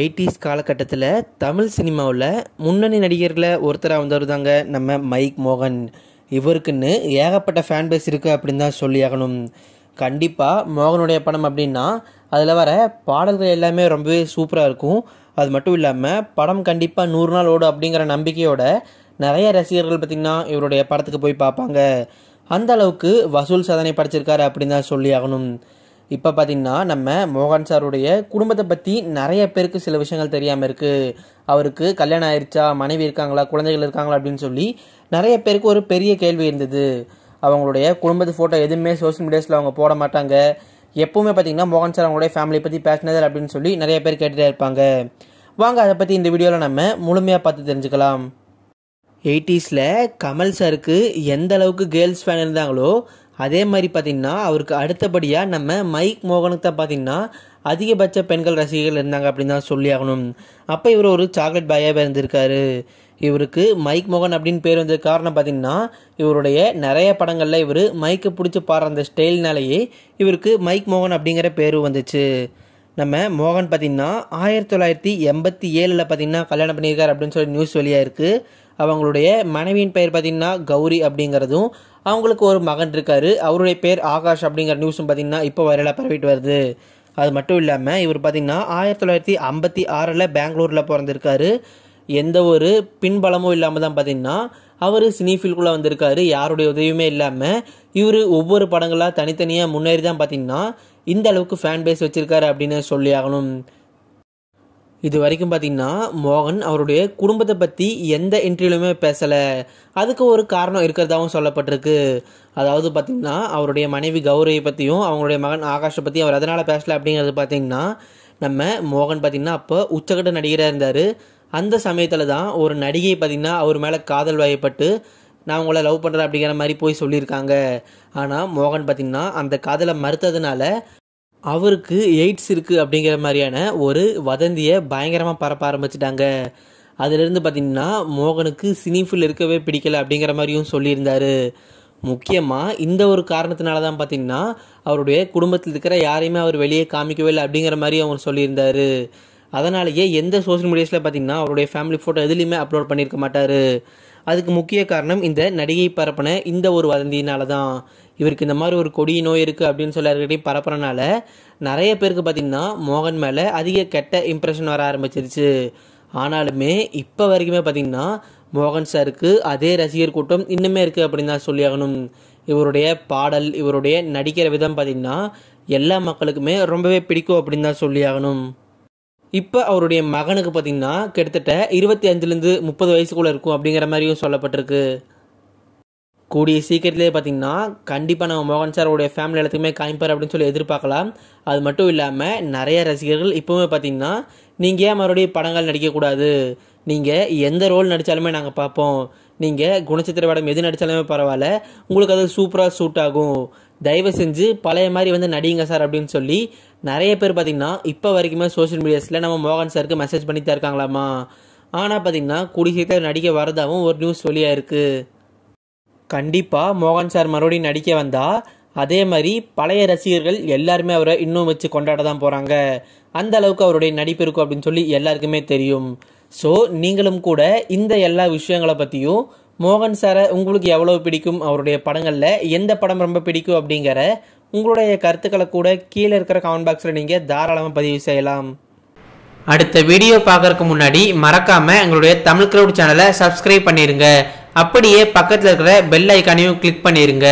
eighties காலகட்டத்தில் தமிழ் சினிமாவில் முன்னணி நடிகர்களில் ஒருத்தராக வந்தவர் தாங்க நம்ம மைக் மோகன் இவருக்குன்னு ஏகப்பட்ட ஃபேன் பேஸ் இருக்குது அப்படின்னு தான் சொல்லி ஆகணும் கண்டிப்பாக மோகனுடைய படம் அப்படின்னா அதில் வர பாடல்கள் எல்லாமே ரொம்பவே சூப்பராக இருக்கும் அது மட்டும் இல்லாமல் படம் கண்டிப்பாக நூறு நாள் ஓடும் அப்படிங்கிற நம்பிக்கையோட நிறைய ரசிகர்கள் பார்த்திங்கன்னா இவருடைய படத்துக்கு போய் பார்ப்பாங்க அந்த அளவுக்கு வசூல் சாதனை படைச்சிருக்காரு அப்படின்னு தான் சொல்லி ஆகணும் இப்போ பார்த்தீங்கன்னா நம்ம மோகன் சாருடைய குடும்பத்தை பற்றி நிறைய பேருக்கு சில விஷயங்கள் தெரியாமல் இருக்குது அவருக்கு கல்யாணம் ஆயிடுச்சா மனைவி இருக்காங்களா குழந்தைகள் இருக்காங்களா அப்படின்னு சொல்லி நிறைய பேருக்கு ஒரு பெரிய கேள்வி இருந்தது அவங்களுடைய குடும்பத்து ஃபோட்டோ எதுவுமே சோஷியல் மீடியாஸில் அவங்க போட மாட்டாங்க எப்போவுமே பார்த்தீங்கன்னா மோகன் சார் அவங்களுடைய ஃபேமிலியை பற்றி பேசினது அப்படின்னு சொல்லி நிறைய பேர் கேட்டுகிட்டே இருப்பாங்க வாங்க அதை பற்றி இந்த வீடியோவில் நம்ம முழுமையாக பார்த்து தெரிஞ்சுக்கலாம் எயிட்டிஸில் கமல் சாருக்கு எந்த அளவுக்கு கேர்ள்ஸ் ஃபேன் இருந்தாங்களோ அதே மாதிரி பார்த்திங்கன்னா அவருக்கு அடுத்தபடியாக நம்ம மைக் மோகனுக்கு தான் பார்த்திங்கன்னா அதிகபட்ச பெண்கள் ரசிகர்கள் இருந்தாங்க அப்படின்னு தான் சொல்லி ஆகணும் அப்போ இவர் ஒரு சாக்லேட் பாயாக இருந்திருக்காரு இவருக்கு மைக் மோகன் அப்படின்னு பேர் வந்ததுக்கு காரணம் பார்த்திங்கன்னா இவருடைய நிறைய படங்களில் இவர் மைக்கு பிடிச்சி பாடுற அந்த ஸ்டைல்னாலேயே இவருக்கு மைக் மோகன் அப்படிங்கிற பேர் வந்துச்சு நம்ம மோகன் பார்த்திங்கன்னா ஆயிரத்தி தொள்ளாயிரத்தி எண்பத்தி ஏழில் பார்த்திங்கன்னா கல்யாணம் பண்ணியிருக்கார் அப்படின்னு சொல்லி நியூஸ் வழியாக இருக்குது அவங்களுடைய மனைவியின் பெயர் பார்த்திங்கன்னா கௌரி அப்படிங்கிறதும் அவங்களுக்கு ஒரு மகன் இருக்கார் அவருடைய பேர் ஆகாஷ் அப்படிங்கிற நியூஸும் பார்த்திங்கன்னா இப்போ வைரலாக பரவிட்டு வருது அது மட்டும் இல்லாமல் இவர் பார்த்திங்கன்னா ஆயிரத்தி தொள்ளாயிரத்தி ஐம்பத்தி ஆறில் பெங்களூரில் பிறந்திருக்காரு எந்த ஒரு பின்பலமும் இல்லாமல் தான் பார்த்திங்கன்னா அவர் சினி ஃபீல்டுக்குள்ளே வந்திருக்காரு யாருடைய உதவியுமே இல்லாமல் இவர் ஒவ்வொரு படங்களாக தனித்தனியாக முன்னேறி தான் பார்த்திங்கன்னா இந்த அளவுக்கு ஃபேன் பேஸ் வச்சுருக்காரு அப்படின்னு சொல்லி ஆகணும் இது வரைக்கும் பார்த்திங்கன்னா மோகன் அவருடைய குடும்பத்தை பற்றி எந்த இன்ட்ரிலுமே பேசலை அதுக்கு ஒரு காரணம் இருக்கிறதாகவும் சொல்லப்பட்டிருக்கு அதாவது பார்த்திங்கன்னா அவருடைய மனைவி கௌரவை பற்றியும் அவங்களுடைய மகன் ஆகாஷை பற்றியும் அவர் அதனால் பேசலை அப்படிங்கிறது பார்த்திங்கன்னா நம்ம மோகன் பார்த்திங்கன்னா அப்போ உச்சகட்ட நடிகராக இருந்தார் அந்த சமயத்தில் தான் ஒரு நடிகை பார்த்திங்கன்னா அவர் மேலே காதல் வயப்பட்டு நான் உங்களை லவ் பண்ணுறேன் அப்படிங்கிற மாதிரி போய் சொல்லியிருக்காங்க ஆனால் மோகன் பார்த்திங்கன்னா அந்த காதலை மறுத்ததுனால அவருக்கு எய்ட்ஸ் இருக்குது அப்படிங்கிற மாதிரியான ஒரு வதந்தியை பயங்கரமாக பரப்ப ஆரம்பிச்சிட்டாங்க அதுலேருந்து பார்த்திங்கன்னா மோகனுக்கு சினிஃபில் இருக்கவே பிடிக்கலை அப்படிங்கிற மாதிரியும் சொல்லியிருந்தார் முக்கியமாக இந்த ஒரு காரணத்தினால தான் பார்த்திங்கன்னா அவருடைய குடும்பத்தில் இருக்கிற யாரையுமே அவர் வெளியே காமிக்கவே இல்லை அப்படிங்கிற மாதிரி அவர் சொல்லியிருந்தார் அதனாலேயே எந்த சோஷியல் மீடியாஸில் பார்த்திங்கன்னா அவருடைய ஃபேமிலி ஃபோட்டோ எதுலேயுமே அப்லோட் பண்ணியிருக்க மாட்டார் அதுக்கு முக்கிய காரணம் இந்த நடிகை பரப்பின இந்த ஒரு வதந்தியினால தான் இவருக்கு இந்த மாதிரி ஒரு கொடிய நோய் இருக்குது அப்படின்னு சொல்லி எல்லாருக்கிட்டையும் பரப்புறனால நிறைய பேருக்கு பார்த்திங்கன்னா மோகன் மேலே அதிக கெட்ட இம்ப்ரெஷன் வர ஆரம்பிச்சிருச்சு ஆனாலுமே இப்போ வரைக்குமே பார்த்திங்கன்னா மோகன் சாருக்கு அதே ரசிகர் கூட்டம் இன்னுமே இருக்குது அப்படின்னு தான் சொல்லியாகணும் இவருடைய பாடல் இவருடைய நடிக்கிற விதம் பார்த்திங்கன்னா எல்லா மக்களுக்குமே ரொம்பவே பிடிக்கும் அப்படின்னு தான் சொல்லியாகணும் இப்போ அவருடைய மகனுக்கு பார்த்தீங்கன்னா கிட்டத்தட்ட இருபத்தி அஞ்சுலேருந்து முப்பது வயசுக்குள்ளே இருக்கும் அப்படிங்கிற மாதிரியும் சொல்லப்பட்டிருக்கு கூடிய சீக்கிரத்திலே பார்த்தீங்கன்னா கண்டிப்பாக நம்ம மோகன் சார் உடைய ஃபேமிலி எல்லாத்துக்குமே காமிப்பார் அப்படின்னு சொல்லி எதிர்பார்க்கலாம் அது மட்டும் இல்லாமல் நிறைய ரசிகர்கள் இப்போவுமே பார்த்தீங்கன்னா நீங்கள் ஏன் மறுபடியும் படங்கள் நடிக்கக்கூடாது நீங்கள் எந்த ரோல் நடித்தாலுமே நாங்கள் பார்ப்போம் நீங்கள் குணச்சித்திர படம் எது நடித்தாலுமே பரவாயில்ல உங்களுக்கு அது சூப்பராக சூட் ஆகும் தயவு செஞ்சு பழைய மாதிரி வந்து நடிங்க சார் அப்படின்னு சொல்லி நிறைய பேர் பார்த்திங்கன்னா இப்போ வரைக்குமே சோஷியல் மீடியாஸில் நம்ம மோகன் சாருக்கு மெசேஜ் பண்ணித்தான் இருக்காங்களாமா ஆனால் பார்த்திங்கன்னா குடிசீக்கிரம் நடிக்க வரதாகவும் ஒரு நியூஸ் வெளியாக இருக்குது கண்டிப்பாக மோகன் சார் மறுபடியும் நடிக்க வந்தால் அதே மாதிரி பழைய ரசிகர்கள் எல்லாருமே அவரை இன்னும் வச்சு கொண்டாட தான் போகிறாங்க அந்த அளவுக்கு அவருடைய நடிப்பு இருக்கும் அப்படின்னு சொல்லி எல்லாருக்குமே தெரியும் ஸோ நீங்களும் கூட இந்த எல்லா விஷயங்களை பற்றியும் மோகன் சாரை உங்களுக்கு எவ்வளோ பிடிக்கும் அவருடைய படங்களில் எந்த படம் ரொம்ப பிடிக்கும் அப்படிங்கிற உங்களுடைய கருத்துக்களை கூட கீழே இருக்கிற கமெண்ட் பாக்ஸில் நீங்கள் தாராளமாக பதிவு செய்யலாம் அடுத்த வீடியோ பார்க்குறதுக்கு முன்னாடி மறக்காமல் எங்களுடைய தமிழ் கிரௌட் சேனலை சப்ஸ்கிரைப் பண்ணிடுங்க அப்படியே பக்கத்தில் இருக்கிற பெல் ஐக்கானையும் கிளிக் பண்ணிடுங்க